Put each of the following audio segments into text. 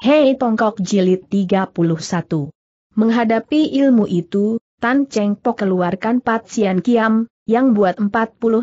Hei Tongkok Jilid 31 Menghadapi ilmu itu, Tan Cheng Po keluarkan Pat Sian Kiam, yang buat 40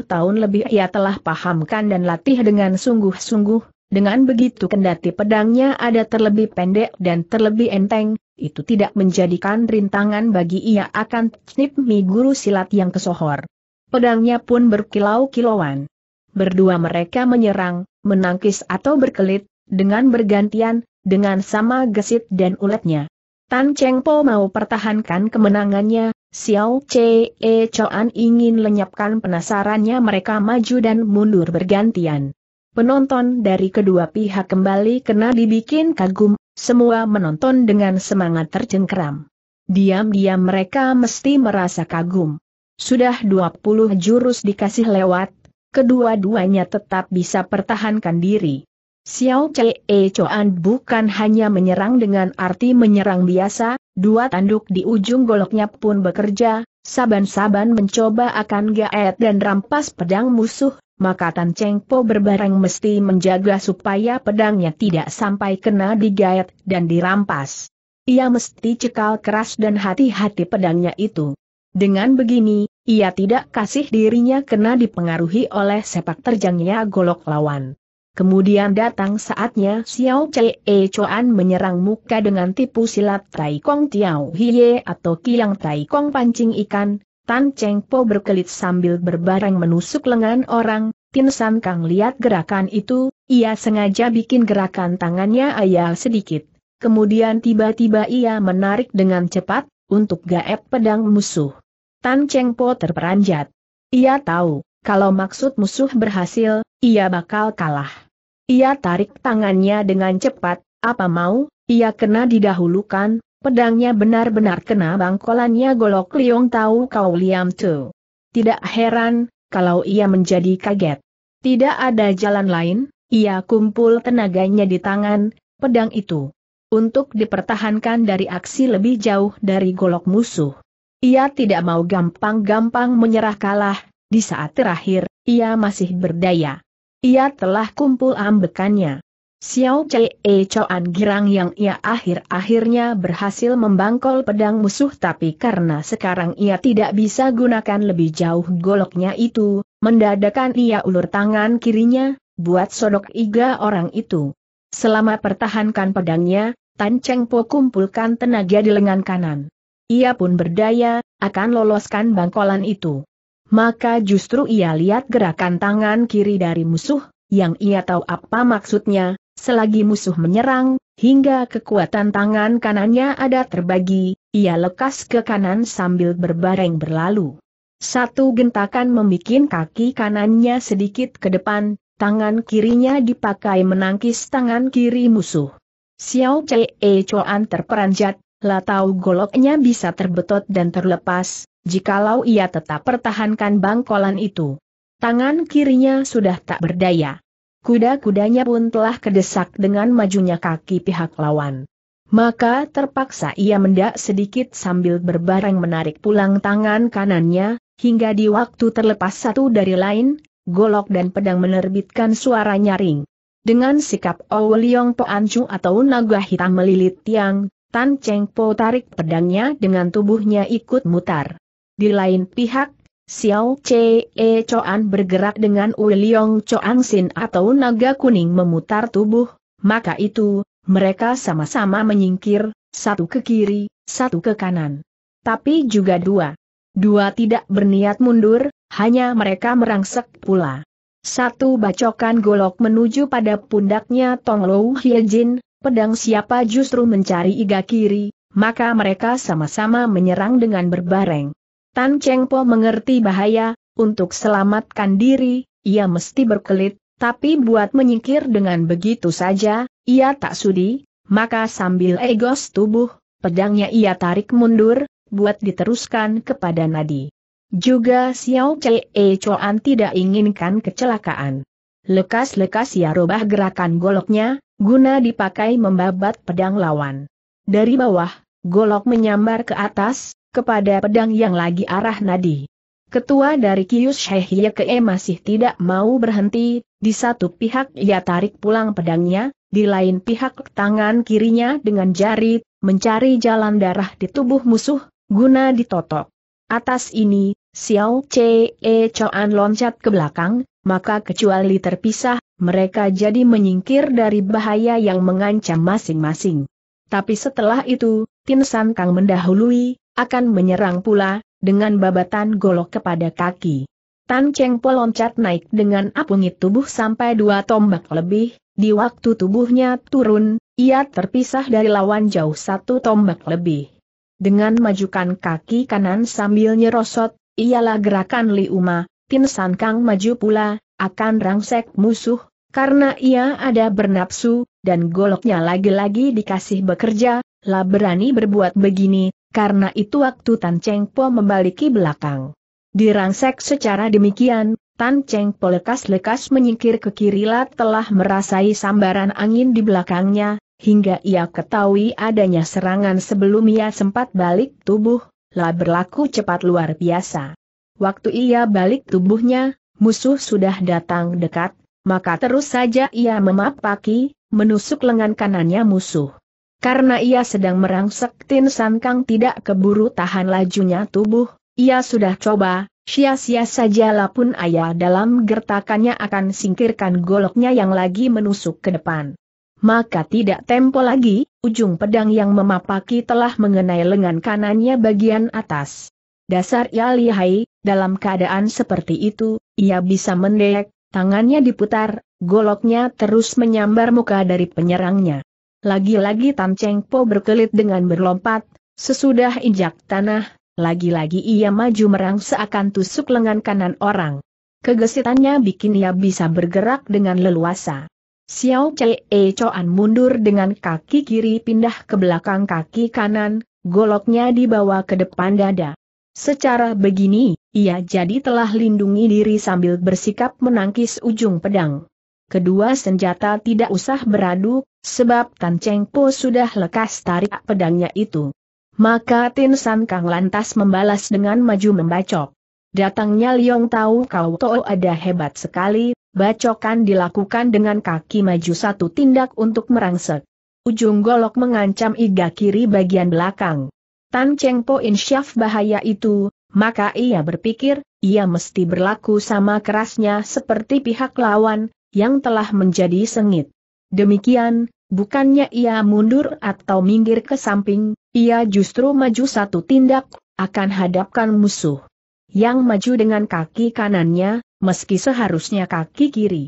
tahun lebih ia telah pahamkan dan latih dengan sungguh-sungguh, dengan begitu kendati pedangnya ada terlebih pendek dan terlebih enteng, itu tidak menjadikan rintangan bagi ia akan snip mi guru silat yang kesohor. Pedangnya pun berkilau-kilauan. Berdua mereka menyerang, menangkis atau berkelit, dengan bergantian, dengan sama gesit dan uletnya. Tan Cheng Po mau pertahankan kemenangannya, Xiao Che E Choan ingin lenyapkan penasarannya mereka maju dan mundur bergantian. Penonton dari kedua pihak kembali kena dibikin kagum, semua menonton dengan semangat tercengkeram. Diam-diam mereka mesti merasa kagum. Sudah 20 jurus dikasih lewat, kedua-duanya tetap bisa pertahankan diri. Xiao Che Choan bukan hanya menyerang dengan arti menyerang biasa, dua tanduk di ujung goloknya pun bekerja, saban-saban mencoba akan gaet dan rampas pedang musuh, maka Tan Cheng Po berbarang mesti menjaga supaya pedangnya tidak sampai kena digaet dan dirampas. Ia mesti cekal keras dan hati-hati pedangnya itu. Dengan begini, ia tidak kasih dirinya kena dipengaruhi oleh sepak terjangnya golok lawan. Kemudian datang saatnya Xiao Chee Chuan menyerang muka dengan tipu silat Tai Kong Tiao Hie atau Kiang Tai Kong pancing ikan, Tan Cheng Po berkelit sambil berbareng menusuk lengan orang, Tin San Kang lihat gerakan itu, ia sengaja bikin gerakan tangannya ayal sedikit. Kemudian tiba-tiba ia menarik dengan cepat, untuk gaep pedang musuh. Tan Cheng Po terperanjat. Ia tahu, kalau maksud musuh berhasil, ia bakal kalah. Ia tarik tangannya dengan cepat, apa mau, ia kena didahulukan, pedangnya benar-benar kena bangkolannya golok liong tahu kau liam tu. Tidak heran, kalau ia menjadi kaget. Tidak ada jalan lain, ia kumpul tenaganya di tangan, pedang itu. Untuk dipertahankan dari aksi lebih jauh dari golok musuh. Ia tidak mau gampang-gampang menyerah kalah, di saat terakhir, ia masih berdaya. Ia telah kumpul ambekannya. Xiao Chee Choan Girang yang ia akhir-akhirnya berhasil membangkol pedang musuh tapi karena sekarang ia tidak bisa gunakan lebih jauh goloknya itu, mendadakan ia ulur tangan kirinya, buat sodok iga orang itu. Selama pertahankan pedangnya, Tan Cheng Po kumpulkan tenaga di lengan kanan. Ia pun berdaya, akan loloskan bangkolan itu maka justru ia lihat gerakan tangan kiri dari musuh, yang ia tahu apa maksudnya, selagi musuh menyerang, hingga kekuatan tangan kanannya ada terbagi, ia lekas ke kanan sambil berbareng berlalu. Satu gentakan membuat kaki kanannya sedikit ke depan, tangan kirinya dipakai menangkis tangan kiri musuh. Xiao Chee Choan terperanjat, Latau goloknya bisa terbetot dan terlepas, jikalau ia tetap pertahankan bangkolan itu. Tangan kirinya sudah tak berdaya. Kuda-kudanya pun telah kedesak dengan majunya kaki pihak lawan. Maka terpaksa ia mendak sedikit sambil berbareng menarik pulang tangan kanannya, hingga di waktu terlepas satu dari lain, golok dan pedang menerbitkan suara nyaring. Dengan sikap liong Po Ancu atau naga hitam melilit tiang, Tan Cheng Po tarik pedangnya dengan tubuhnya ikut mutar. Di lain pihak, Xiao Che e Choan bergerak dengan Uliong Choang Sin atau naga kuning memutar tubuh, maka itu, mereka sama-sama menyingkir, satu ke kiri, satu ke kanan. Tapi juga dua. Dua tidak berniat mundur, hanya mereka merangsek pula. Satu bacokan golok menuju pada pundaknya Tong Lou Jin, pedang siapa justru mencari iga kiri, maka mereka sama-sama menyerang dengan berbareng. Tan Cheng Po mengerti bahaya, untuk selamatkan diri, ia mesti berkelit, tapi buat menyingkir dengan begitu saja, ia tak sudi, maka sambil egos tubuh, pedangnya ia tarik mundur, buat diteruskan kepada Nadi. Juga Xiao Chee Choan tidak inginkan kecelakaan. Lekas-lekas ia rubah gerakan goloknya, guna dipakai membabat pedang lawan. Dari bawah, golok menyambar ke atas, kepada pedang yang lagi arah nadi. Ketua dari Kius yeke e masih tidak mau berhenti, di satu pihak ia tarik pulang pedangnya, di lain pihak tangan kirinya dengan jari, mencari jalan darah di tubuh musuh, guna ditotok. Atas ini, Xiao Che E Choan loncat ke belakang, maka kecuali terpisah, mereka jadi menyingkir dari bahaya yang mengancam masing-masing. Tapi setelah itu, Tin San Kang mendahului, akan menyerang pula, dengan babatan golok kepada kaki. Tan Cheng Po loncat naik dengan apungit tubuh sampai dua tombak lebih, di waktu tubuhnya turun, ia terpisah dari lawan jauh satu tombak lebih. Dengan majukan kaki kanan sambil nyerosot, ialah gerakan Liuma, Tin San Kang maju pula, akan rangsek musuh, karena ia ada bernapsu, dan goloknya lagi-lagi dikasih bekerja, lah berani berbuat begini, karena itu waktu Tan Cheng Po membaliki belakang. Dirangsek secara demikian, Tan Cheng Po lekas-lekas menyingkir ke kiri lat telah merasai sambaran angin di belakangnya, hingga ia ketahui adanya serangan sebelum ia sempat balik tubuh, lah berlaku cepat luar biasa. Waktu ia balik tubuhnya, musuh sudah datang dekat, maka terus saja ia memapaki, menusuk lengan kanannya musuh. Karena ia sedang merangsek Tin San Kang tidak keburu tahan lajunya tubuh, ia sudah coba, sia-sia sajalah pun ayah dalam gertakannya akan singkirkan goloknya yang lagi menusuk ke depan. Maka tidak tempo lagi, ujung pedang yang memapaki telah mengenai lengan kanannya bagian atas. Dasar ia lihai, dalam keadaan seperti itu, ia bisa mendek, tangannya diputar, goloknya terus menyambar muka dari penyerangnya. Lagi-lagi Tam Cheng Po berkelit dengan berlompat, sesudah injak tanah, lagi-lagi ia maju merang seakan tusuk lengan kanan orang. Kegesitannya bikin ia bisa bergerak dengan leluasa. Xiao Chee Choan mundur dengan kaki kiri pindah ke belakang kaki kanan, goloknya dibawa ke depan dada. Secara begini, ia jadi telah lindungi diri sambil bersikap menangkis ujung pedang kedua senjata tidak usah beradu, sebab Tan Cheng Po sudah lekas tarik pedangnya itu. Maka Tin San Kang lantas membalas dengan maju membacok. Datangnya Liong Tau Kau Tau ada hebat sekali, bacokan dilakukan dengan kaki maju satu tindak untuk merangsek. Ujung golok mengancam iga kiri bagian belakang. Tan Cheng Po insyaf bahaya itu, maka ia berpikir, ia mesti berlaku sama kerasnya seperti pihak lawan, yang telah menjadi sengit. Demikian, bukannya ia mundur atau minggir ke samping, ia justru maju satu tindak, akan hadapkan musuh. Yang maju dengan kaki kanannya, meski seharusnya kaki kiri.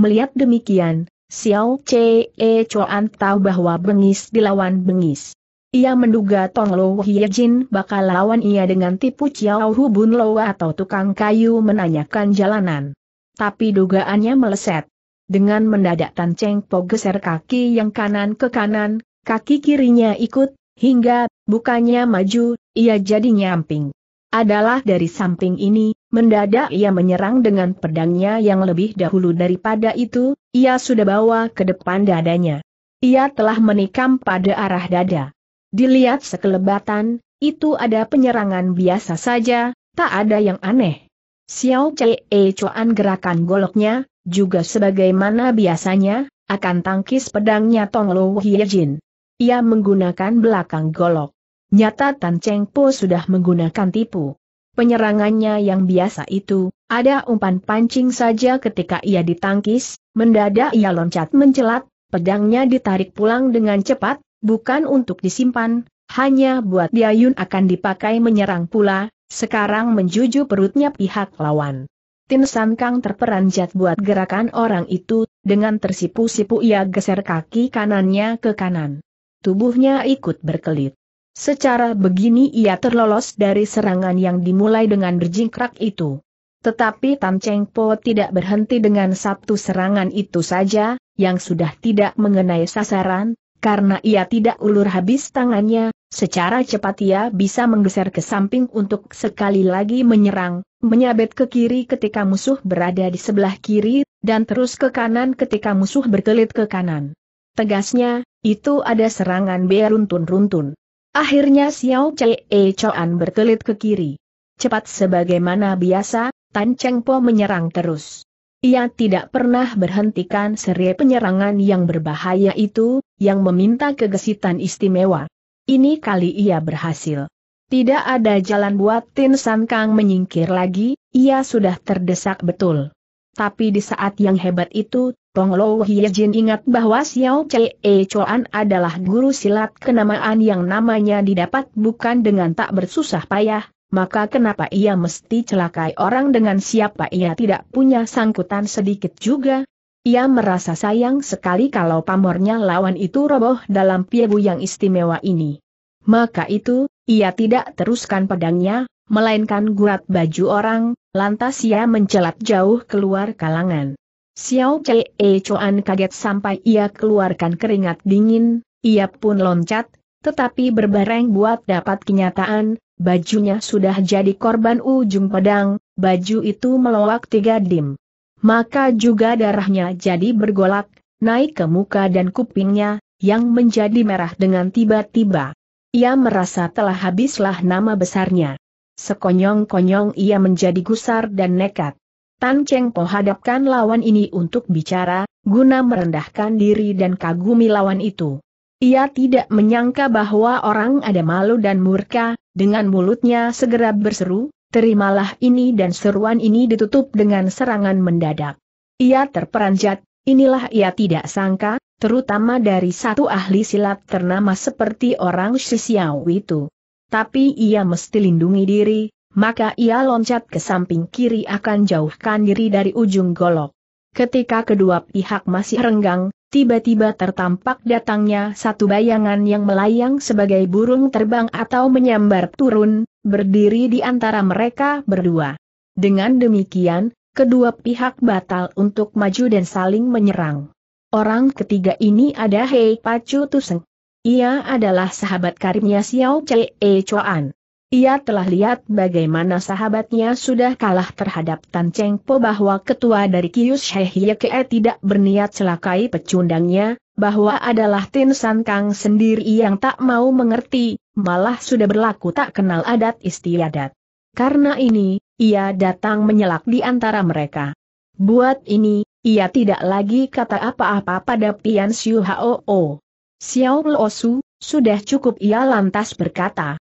Melihat demikian, Xiao Che Chuan tahu bahwa bengis dilawan bengis. Ia menduga Tong Lo Jin bakal lawan ia dengan tipu Chiao Bun Lo atau tukang kayu menanyakan jalanan. Tapi dugaannya meleset. Dengan mendadak Tan Cheng Po geser kaki yang kanan ke kanan, kaki kirinya ikut, hingga, bukannya maju, ia jadi nyamping. Adalah dari samping ini, mendadak ia menyerang dengan pedangnya yang lebih dahulu daripada itu, ia sudah bawa ke depan dadanya. Ia telah menikam pada arah dada. Dilihat sekelebatan, itu ada penyerangan biasa saja, tak ada yang aneh. Xiao Che e Chuan gerakan goloknya, juga sebagaimana biasanya, akan tangkis pedangnya Tong Lo Jin. Ia menggunakan belakang golok. Nyata Tan Cheng Po sudah menggunakan tipu. Penyerangannya yang biasa itu, ada umpan pancing saja ketika ia ditangkis, mendadak ia loncat mencelat, pedangnya ditarik pulang dengan cepat, bukan untuk disimpan, hanya buat diayun akan dipakai menyerang pula, sekarang menjuju perutnya pihak lawan. Tin San Kang terperanjat buat gerakan orang itu, dengan tersipu-sipu ia geser kaki kanannya ke kanan. Tubuhnya ikut berkelit. Secara begini ia terlolos dari serangan yang dimulai dengan berjingkrak itu. Tetapi Tan Cheng Po tidak berhenti dengan satu serangan itu saja, yang sudah tidak mengenai sasaran, karena ia tidak ulur habis tangannya, secara cepat ia bisa menggeser ke samping untuk sekali lagi menyerang, menyabet ke kiri ketika musuh berada di sebelah kiri, dan terus ke kanan ketika musuh berkelit ke kanan. Tegasnya, itu ada serangan beruntun-runtun. Akhirnya Xiao E Choan berkelit ke kiri. Cepat sebagaimana biasa, Tan Cheng Po menyerang terus. Ia tidak pernah berhentikan seri penyerangan yang berbahaya itu, yang meminta kegesitan istimewa. Ini kali ia berhasil. Tidak ada jalan buat Tin San Kang menyingkir lagi, ia sudah terdesak betul. Tapi di saat yang hebat itu, Tong Lo Jin ingat bahwa Xiao Che e Chuan adalah guru silat kenamaan yang namanya didapat bukan dengan tak bersusah payah, maka kenapa ia mesti celakai orang dengan siapa ia tidak punya sangkutan sedikit juga? Ia merasa sayang sekali kalau pamornya lawan itu roboh dalam piebu yang istimewa ini. Maka itu, ia tidak teruskan pedangnya, melainkan gurat baju orang, lantas ia mencelat jauh keluar kalangan. Xiao E Chuan kaget sampai ia keluarkan keringat dingin, ia pun loncat, tetapi berbareng buat dapat kenyataan, bajunya sudah jadi korban ujung pedang, baju itu meloak tiga dim. Maka juga darahnya jadi bergolak, naik ke muka dan kupingnya, yang menjadi merah dengan tiba-tiba. Ia merasa telah habislah nama besarnya. Sekonyong-konyong ia menjadi gusar dan nekat. Tan Cheng Po hadapkan lawan ini untuk bicara, guna merendahkan diri dan kagumi lawan itu. Ia tidak menyangka bahwa orang ada malu dan murka, dengan mulutnya segera berseru, terimalah ini dan seruan ini ditutup dengan serangan mendadak. Ia terperanjat, inilah ia tidak sangka, terutama dari satu ahli silat ternama seperti orang Shisiao itu. Tapi ia mesti lindungi diri, maka ia loncat ke samping kiri akan jauhkan diri dari ujung golok. Ketika kedua pihak masih renggang, tiba-tiba tertampak datangnya satu bayangan yang melayang sebagai burung terbang atau menyambar turun, berdiri di antara mereka berdua. Dengan demikian, kedua pihak batal untuk maju dan saling menyerang. Orang ketiga ini ada Hei Pacu Tuseng. Ia adalah sahabat karibnya Xiao Cai Chuan. Ia telah lihat bagaimana sahabatnya sudah kalah terhadap Tan Cheng Po bahwa ketua dari Kius Shehye tidak berniat celakai pecundangnya, bahwa adalah Tin San Kang sendiri yang tak mau mengerti, malah sudah berlaku tak kenal adat istiadat. Karena ini, ia datang menyelak di antara mereka. Buat ini, ia tidak lagi kata apa-apa pada Pian Siu Hao. Xiao Lo Su, sudah cukup ia lantas berkata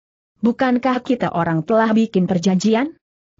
bukankah kita orang telah bikin perjanjian?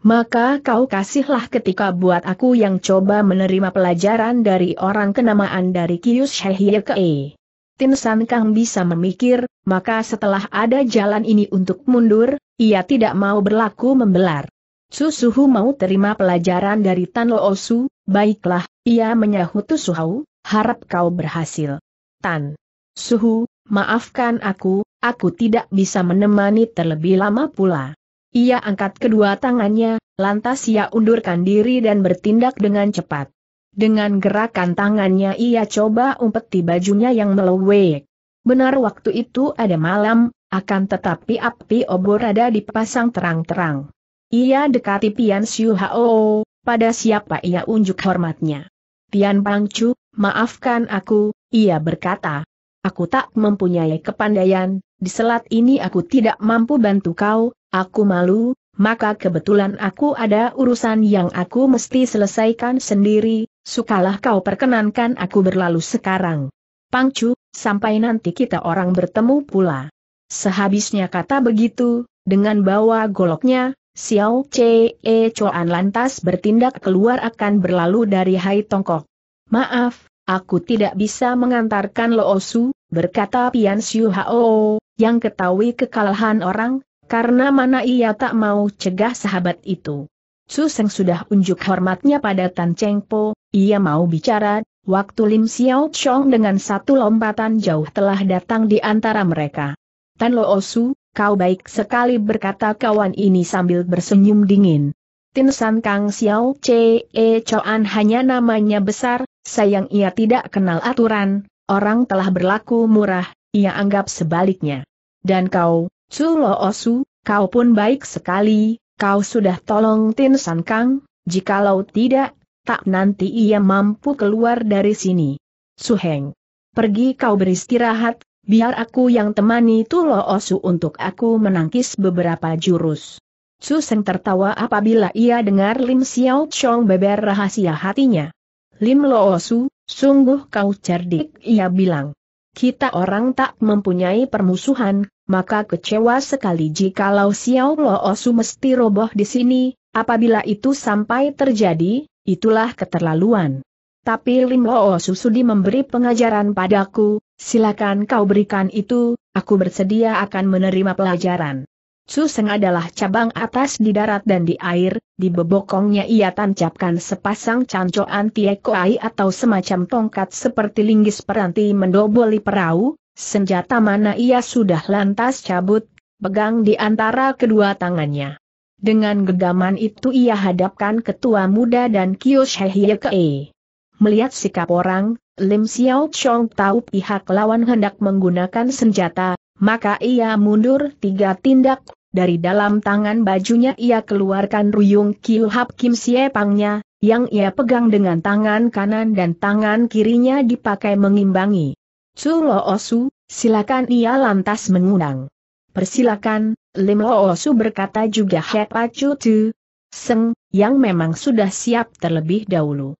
Maka kau kasihlah ketika buat aku yang coba menerima pelajaran dari orang kenamaan dari Kius Shehye Kee. Tin San Kang bisa memikir, maka setelah ada jalan ini untuk mundur, ia tidak mau berlaku membelar. Susuhu mau terima pelajaran dari Tan Lo Osu, baiklah, ia menyahut Suhau, harap kau berhasil. Tan. Suhu, maafkan aku, aku tidak bisa menemani terlebih lama pula. Ia angkat kedua tangannya, lantas ia undurkan diri dan bertindak dengan cepat. Dengan gerakan tangannya ia coba umpeti bajunya yang melowek. Benar waktu itu ada malam, akan tetapi api obor ada dipasang terang-terang. Ia dekati Pian Siu Hao, pada siapa ia unjuk hormatnya. Tian Pangcu, maafkan aku, ia berkata, Aku tak mempunyai kepandaian, di selat ini aku tidak mampu bantu kau, aku malu, maka kebetulan aku ada urusan yang aku mesti selesaikan sendiri, sukalah kau perkenankan aku berlalu sekarang. Pangcu, sampai nanti kita orang bertemu pula. Sehabisnya kata begitu, dengan bawa goloknya, Xiao Che E Chuan lantas bertindak keluar akan berlalu dari Hai Tongkok. Maaf, aku tidak bisa mengantarkan Loosu, berkata Pian Siu Hao, yang ketahui kekalahan orang, karena mana ia tak mau cegah sahabat itu. Su Seng sudah unjuk hormatnya pada Tan Cheng Po, ia mau bicara, waktu Lim Xiao Chong dengan satu lompatan jauh telah datang di antara mereka. Tan Lo Su, kau baik sekali berkata kawan ini sambil bersenyum dingin. Tin San Kang Xiao Che E hanya namanya besar, sayang ia tidak kenal aturan, orang telah berlaku murah, ia anggap sebaliknya. Dan kau, Culo Osu, kau pun baik sekali, kau sudah tolong Tin San Kang, jikalau tidak, tak nanti ia mampu keluar dari sini. Suheng, pergi kau beristirahat, biar aku yang temani Tulo Osu untuk aku menangkis beberapa jurus. Su Seng tertawa apabila ia dengar Lim Xiao Chong beber rahasia hatinya. Lim Lo Sungguh kau cerdik, ia bilang. Kita orang tak mempunyai permusuhan, maka kecewa sekali jikalau Xiao Luo Osu mesti roboh di sini, apabila itu sampai terjadi, itulah keterlaluan. Tapi Lim Luo Osu sudi memberi pengajaran padaku, silakan kau berikan itu, aku bersedia akan menerima pelajaran. Suseng adalah cabang atas di darat dan di air, di bebokongnya ia tancapkan sepasang canco anti-ekoai atau semacam tongkat seperti linggis peranti mendoboli perahu, senjata mana ia sudah lantas cabut, pegang di antara kedua tangannya. Dengan gegaman itu ia hadapkan ketua muda dan kios Kei. Melihat sikap orang, Lim Xiao Chong tahu pihak lawan hendak menggunakan senjata, maka ia mundur tiga tindak, dari dalam tangan bajunya ia keluarkan ruyung kilhap Kim Siepangnya, yang ia pegang dengan tangan kanan dan tangan kirinya dipakai mengimbangi. Sulo Osu, silakan ia lantas mengundang. Persilakan, Lim Lo Osu berkata juga Hepa Cutu, Seng, yang memang sudah siap terlebih dahulu.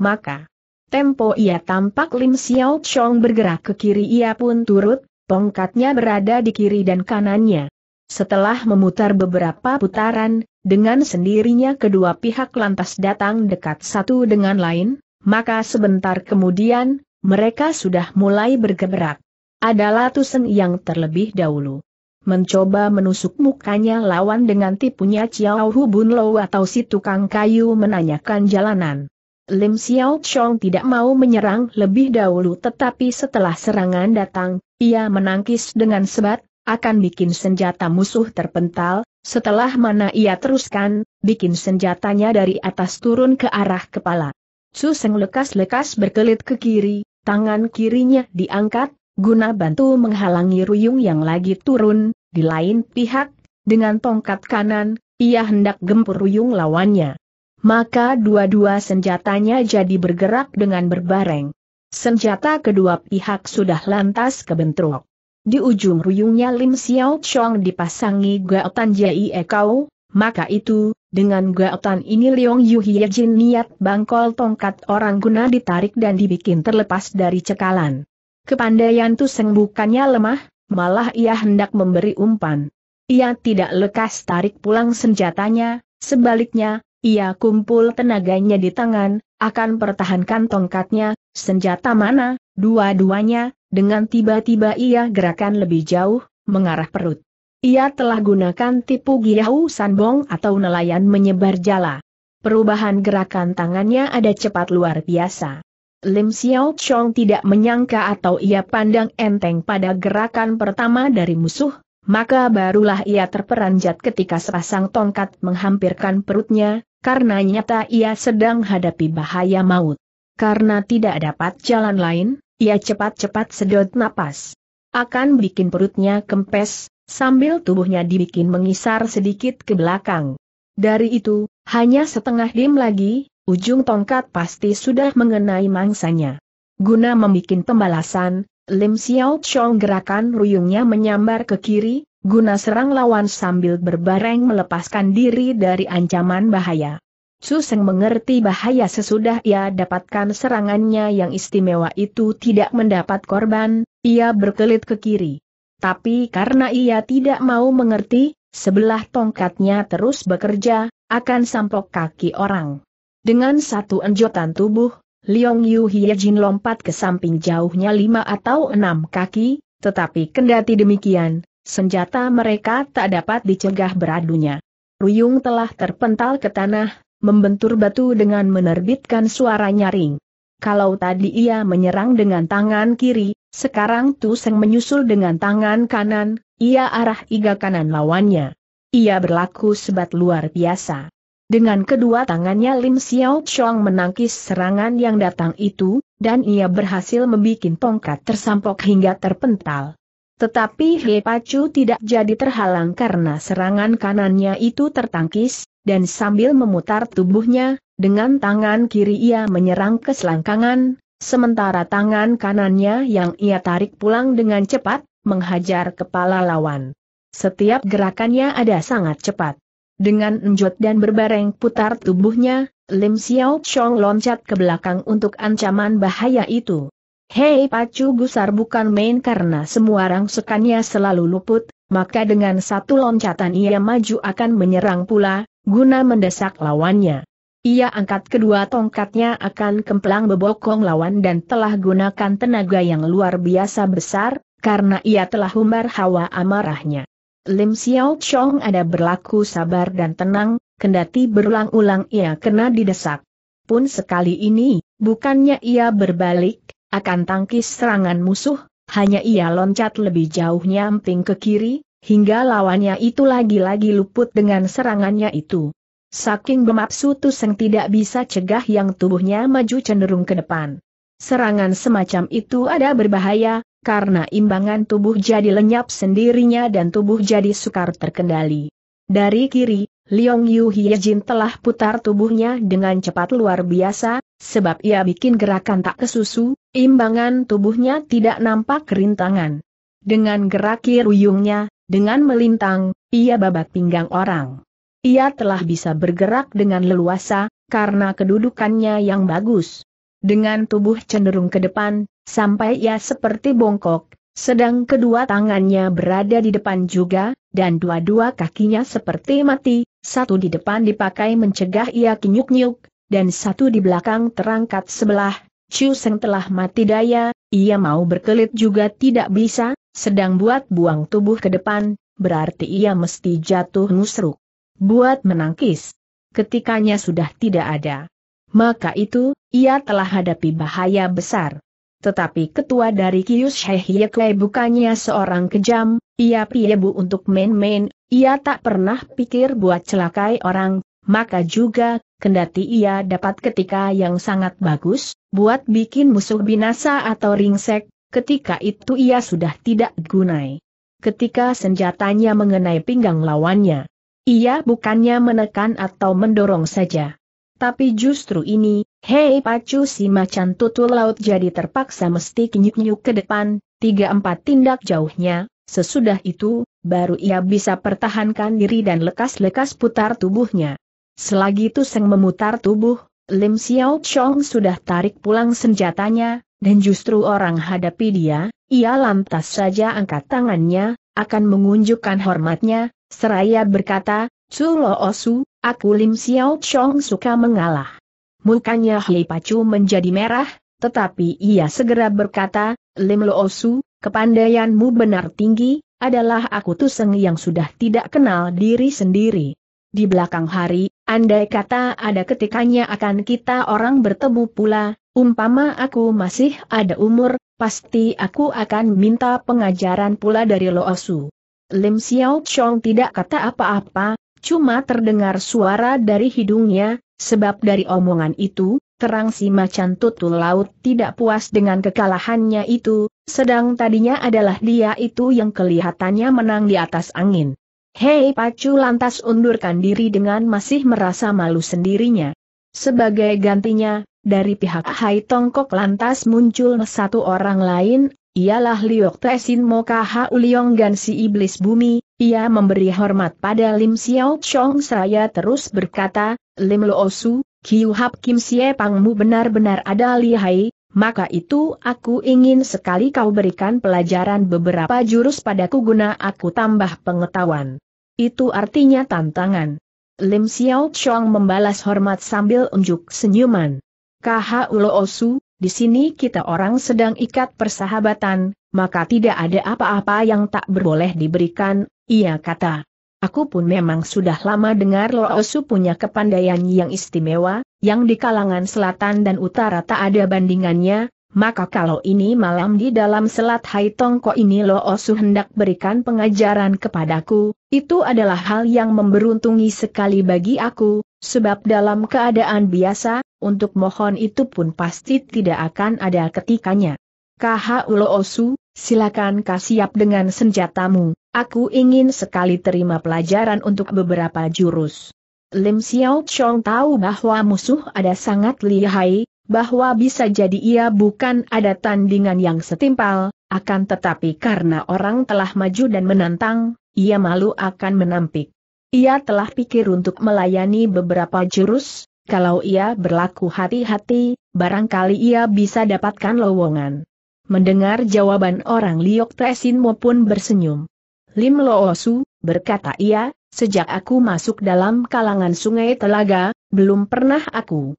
Maka, tempo ia tampak Lim Xiao Chong bergerak ke kiri ia pun turut, Tongkatnya berada di kiri dan kanannya. Setelah memutar beberapa putaran, dengan sendirinya kedua pihak lantas datang dekat satu dengan lain, maka sebentar kemudian, mereka sudah mulai bergerak. Adalah Tusen yang terlebih dahulu. Mencoba menusuk mukanya lawan dengan tipunya Ciao Hubun Lo atau si tukang kayu menanyakan jalanan. Lim Xiao Chong tidak mau menyerang lebih dahulu tetapi setelah serangan datang, ia menangkis dengan sebat, akan bikin senjata musuh terpental, setelah mana ia teruskan, bikin senjatanya dari atas turun ke arah kepala. Su Seng lekas-lekas berkelit ke kiri, tangan kirinya diangkat, guna bantu menghalangi Ruyung yang lagi turun, di lain pihak, dengan tongkat kanan, ia hendak gempur Ruyung lawannya maka dua-dua senjatanya jadi bergerak dengan berbareng. Senjata kedua pihak sudah lantas kebentrok. Di ujung ruyungnya Lim Xiao Chong dipasangi gaotan Jai Ekao, maka itu, dengan gaotan ini Leong Yu Jin niat bangkol tongkat orang guna ditarik dan dibikin terlepas dari cekalan. Kepandaian Tuseng bukannya lemah, malah ia hendak memberi umpan. Ia tidak lekas tarik pulang senjatanya, sebaliknya, ia kumpul tenaganya di tangan, akan pertahankan tongkatnya, senjata mana, dua-duanya, dengan tiba-tiba ia gerakan lebih jauh, mengarah perut. Ia telah gunakan tipu giau sanbong atau nelayan menyebar jala. Perubahan gerakan tangannya ada cepat luar biasa. Lim Xiao Chong tidak menyangka atau ia pandang enteng pada gerakan pertama dari musuh, maka barulah ia terperanjat ketika sepasang tongkat menghampirkan perutnya, karena nyata ia sedang hadapi bahaya maut. Karena tidak dapat jalan lain, ia cepat-cepat sedot napas. Akan bikin perutnya kempes, sambil tubuhnya dibikin mengisar sedikit ke belakang. Dari itu, hanya setengah dim lagi, ujung tongkat pasti sudah mengenai mangsanya. Guna membuat pembalasan, Lim Xiao Chong gerakan ruyungnya menyambar ke kiri, guna serang lawan sambil berbareng melepaskan diri dari ancaman bahaya. Suseng mengerti bahaya sesudah ia dapatkan serangannya yang istimewa itu tidak mendapat korban, ia berkelit ke kiri. Tapi karena ia tidak mau mengerti, sebelah tongkatnya terus bekerja, akan sampok kaki orang. Dengan satu enjotan tubuh, Liong Yu Jin lompat ke samping jauhnya lima atau enam kaki, tetapi kendati demikian, Senjata mereka tak dapat dicegah beradunya. Ruyung telah terpental ke tanah, membentur batu dengan menerbitkan suara nyaring. Kalau tadi ia menyerang dengan tangan kiri, sekarang Tuseng menyusul dengan tangan kanan, ia arah iga kanan lawannya. Ia berlaku sebat luar biasa. Dengan kedua tangannya Lim Xiao Chong menangkis serangan yang datang itu, dan ia berhasil membuat tongkat tersampok hingga terpental. Tetapi He Pacu tidak jadi terhalang karena serangan kanannya itu tertangkis, dan sambil memutar tubuhnya, dengan tangan kiri ia menyerang ke selangkangan, sementara tangan kanannya yang ia tarik pulang dengan cepat, menghajar kepala lawan. Setiap gerakannya ada sangat cepat. Dengan enjot dan berbareng putar tubuhnya, Lim Xiao Chong loncat ke belakang untuk ancaman bahaya itu. Hei Pacu Gusar bukan main karena semua orang rangsekannya selalu luput, maka dengan satu loncatan ia maju akan menyerang pula, guna mendesak lawannya. Ia angkat kedua tongkatnya akan kemplang bebokong lawan dan telah gunakan tenaga yang luar biasa besar, karena ia telah humbar hawa amarahnya. Lim Xiao Chong ada berlaku sabar dan tenang, kendati berulang-ulang ia kena didesak. Pun sekali ini, bukannya ia berbalik, akan tangkis serangan musuh, hanya ia loncat lebih jauh nyamping ke kiri, hingga lawannya itu lagi-lagi luput dengan serangannya itu. Saking bemapsu Tuseng tidak bisa cegah yang tubuhnya maju cenderung ke depan. Serangan semacam itu ada berbahaya, karena imbangan tubuh jadi lenyap sendirinya dan tubuh jadi sukar terkendali. Dari kiri, Liong Yu Jin telah putar tubuhnya dengan cepat luar biasa, sebab ia bikin gerakan tak kesusu, imbangan tubuhnya tidak nampak kerintangan. Dengan gerak kiruyungnya, dengan melintang, ia babat pinggang orang. Ia telah bisa bergerak dengan leluasa, karena kedudukannya yang bagus. Dengan tubuh cenderung ke depan, sampai ia seperti bongkok, sedang kedua tangannya berada di depan juga, dan dua-dua kakinya seperti mati, satu di depan dipakai mencegah ia kinyuk-nyuk, dan satu di belakang terangkat sebelah. Chu Seng telah mati daya, ia mau berkelit juga tidak bisa, sedang buat buang tubuh ke depan, berarti ia mesti jatuh musruk. Buat menangkis. Ketikanya sudah tidak ada. Maka itu, ia telah hadapi bahaya besar. Tetapi ketua dari Kius Yekle bukannya seorang kejam, ia piebu untuk main-main, ia tak pernah pikir buat celakai orang, maka juga, kendati ia dapat ketika yang sangat bagus, buat bikin musuh binasa atau ringsek, ketika itu ia sudah tidak gunai. Ketika senjatanya mengenai pinggang lawannya, ia bukannya menekan atau mendorong saja tapi justru ini, hei pacu si macan tutul laut jadi terpaksa mesti nyuk nyuk ke depan, tiga empat tindak jauhnya, sesudah itu, baru ia bisa pertahankan diri dan lekas-lekas putar tubuhnya. Selagi itu seng memutar tubuh, Lim Xiao Chong sudah tarik pulang senjatanya, dan justru orang hadapi dia, ia lantas saja angkat tangannya, akan mengunjukkan hormatnya, seraya berkata, Su Lo Osu, Aku Lim Xiao Chong suka mengalah. Mukanya Hei Pacu menjadi merah, tetapi ia segera berkata, Lim Lo kepandaianmu benar tinggi, adalah aku Tuseng yang sudah tidak kenal diri sendiri. Di belakang hari, andai kata ada ketikanya akan kita orang bertemu pula, umpama aku masih ada umur, pasti aku akan minta pengajaran pula dari Lo Osu. Lim Xiao Chong tidak kata apa-apa, Cuma terdengar suara dari hidungnya, sebab dari omongan itu, terang si macan tutul laut tidak puas dengan kekalahannya itu, sedang tadinya adalah dia itu yang kelihatannya menang di atas angin. Hei Pacu lantas undurkan diri dengan masih merasa malu sendirinya. Sebagai gantinya, dari pihak Hai Tongkok lantas muncul satu orang lain, ialah Liok Tesin Mokaha Uliong Gan si Iblis Bumi, ia memberi hormat pada Lim Xiao Chong saya terus berkata, Lim Lo Su, Kiu Hap Kim Sie Pangmu benar-benar ada lihai, maka itu aku ingin sekali kau berikan pelajaran beberapa jurus padaku guna aku tambah pengetahuan. Itu artinya tantangan. Lim Xiao Chong membalas hormat sambil unjuk senyuman. Kaha Ulo Osu, di sini kita orang sedang ikat persahabatan, maka tidak ada apa-apa yang tak berboleh diberikan, ia kata. Aku pun memang sudah lama dengar Loosu punya kepandaian yang istimewa, yang di kalangan selatan dan utara tak ada bandingannya, maka kalau ini malam di dalam selat Haitongko ini osu hendak berikan pengajaran kepadaku, itu adalah hal yang memberuntungi sekali bagi aku, sebab dalam keadaan biasa, untuk mohon itu pun pasti tidak akan ada ketikanya. Kaha Ulo Osu, silakan kasiap dengan senjatamu, aku ingin sekali terima pelajaran untuk beberapa jurus. Lim Xiao Chong tahu bahwa musuh ada sangat lihai, bahwa bisa jadi ia bukan ada tandingan yang setimpal, akan tetapi karena orang telah maju dan menantang, ia malu akan menampik. Ia telah pikir untuk melayani beberapa jurus, kalau ia berlaku hati-hati, barangkali ia bisa dapatkan lowongan. Mendengar jawaban orang Liok Tresin pun bersenyum. Lim Loosu, berkata ia, sejak aku masuk dalam kalangan sungai telaga, belum pernah aku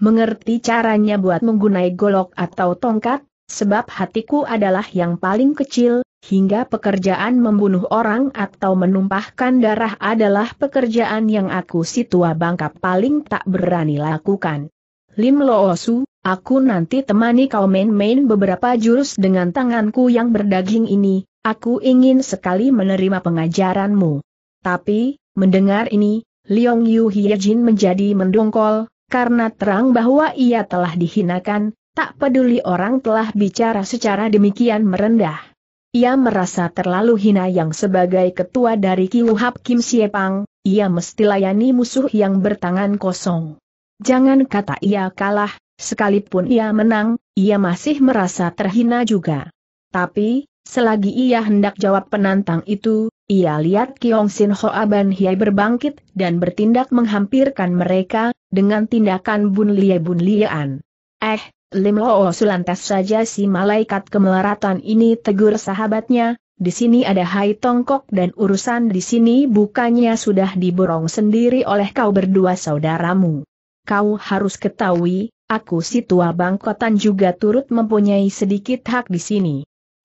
mengerti caranya buat menggunai golok atau tongkat, sebab hatiku adalah yang paling kecil, hingga pekerjaan membunuh orang atau menumpahkan darah adalah pekerjaan yang aku si tua bangka paling tak berani lakukan. Lim Loosu, aku nanti temani kau main-main beberapa jurus dengan tanganku yang berdaging ini, aku ingin sekali menerima pengajaranmu. Tapi, mendengar ini, Leong Yu Hye Jin menjadi mendongkol, karena terang bahwa ia telah dihinakan, tak peduli orang telah bicara secara demikian merendah. Ia merasa terlalu hina yang sebagai ketua dari Kiuhap Kim Siepang, ia mesti layani musuh yang bertangan kosong. Jangan kata ia kalah, sekalipun ia menang, ia masih merasa terhina juga. Tapi, selagi ia hendak jawab penantang itu, ia lihat Kiong Sin Ho Aban Hiai berbangkit dan bertindak menghampirkan mereka, dengan tindakan Bun Lie Bun Eh, Lim Loo oh lantas saja si malaikat kemelaratan ini tegur sahabatnya, di sini ada hai tongkok dan urusan di sini bukannya sudah diborong sendiri oleh kau berdua saudaramu. Kau harus ketahui, aku si tua bangkotan juga turut mempunyai sedikit hak di sini.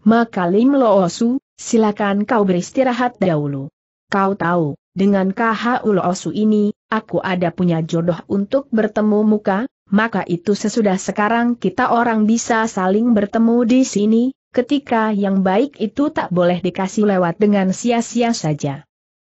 Maka Lim Loosu, oh silakan kau beristirahat dahulu. Kau tahu, dengan KH Uloosu ini, aku ada punya jodoh untuk bertemu muka, maka itu sesudah sekarang kita orang bisa saling bertemu di sini, ketika yang baik itu tak boleh dikasih lewat dengan sia-sia saja.